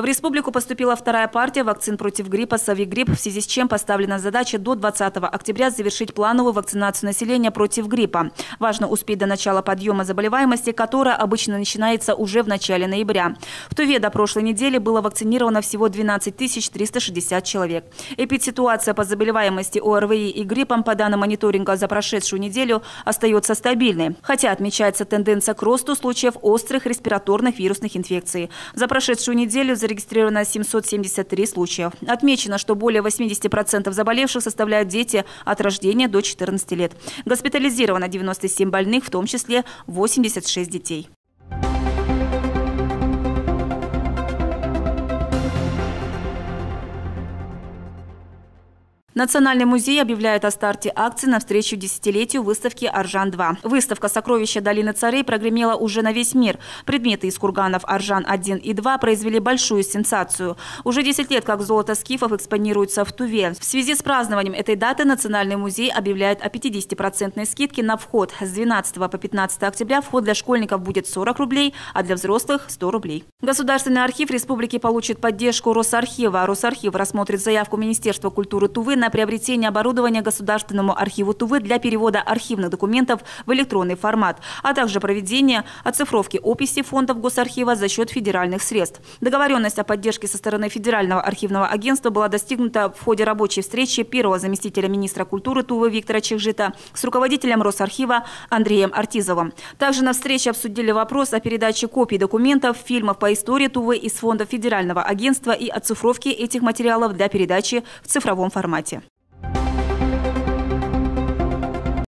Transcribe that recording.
В республику поступила вторая партия вакцин против гриппа «Совигрипп», в связи с чем поставлена задача до 20 октября завершить плановую вакцинацию населения против гриппа. Важно успеть до начала подъема заболеваемости, которая обычно начинается уже в начале ноября. В Туве до прошлой недели было вакцинировано всего 12 360 человек. Эпидситуация по заболеваемости ОРВИ и гриппом по данным мониторинга за прошедшую неделю остается стабильной, хотя отмечается тенденция к росту случаев острых респираторных вирусных инфекций. За прошедшую неделю за зарегистрировано 773 случая. Отмечено, что более 80% заболевших составляют дети от рождения до 14 лет. Госпитализировано 97 больных, в том числе 86 детей. Национальный музей объявляет о старте акции на встречу десятилетию выставки «Аржан-2». Выставка «Сокровища долины царей» прогремела уже на весь мир. Предметы из курганов «Аржан-1» и «2» произвели большую сенсацию. Уже 10 лет как золото скифов экспонируется в Туве. В связи с празднованием этой даты Национальный музей объявляет о 50-процентной скидке на вход. С 12 по 15 октября вход для школьников будет 40 рублей, а для взрослых – 100 рублей. Государственный архив республики получит поддержку Росархива. Росархив рассмотрит заявку Министерства культуры Тувы на на приобретение оборудования Государственному архиву Тувы для перевода архивных документов в электронный формат, а также проведение оцифровки описи фондов Госархива за счет федеральных средств. Договоренность о поддержке со стороны Федерального архивного агентства была достигнута в ходе рабочей встречи первого заместителя министра культуры Тувы Виктора Чехжита с руководителем Росархива Андреем Артизовым. Также на встрече обсудили вопрос о передаче копий документов, фильмов по истории Тувы из фондов Федерального агентства и оцифровки этих материалов для передачи в цифровом формате.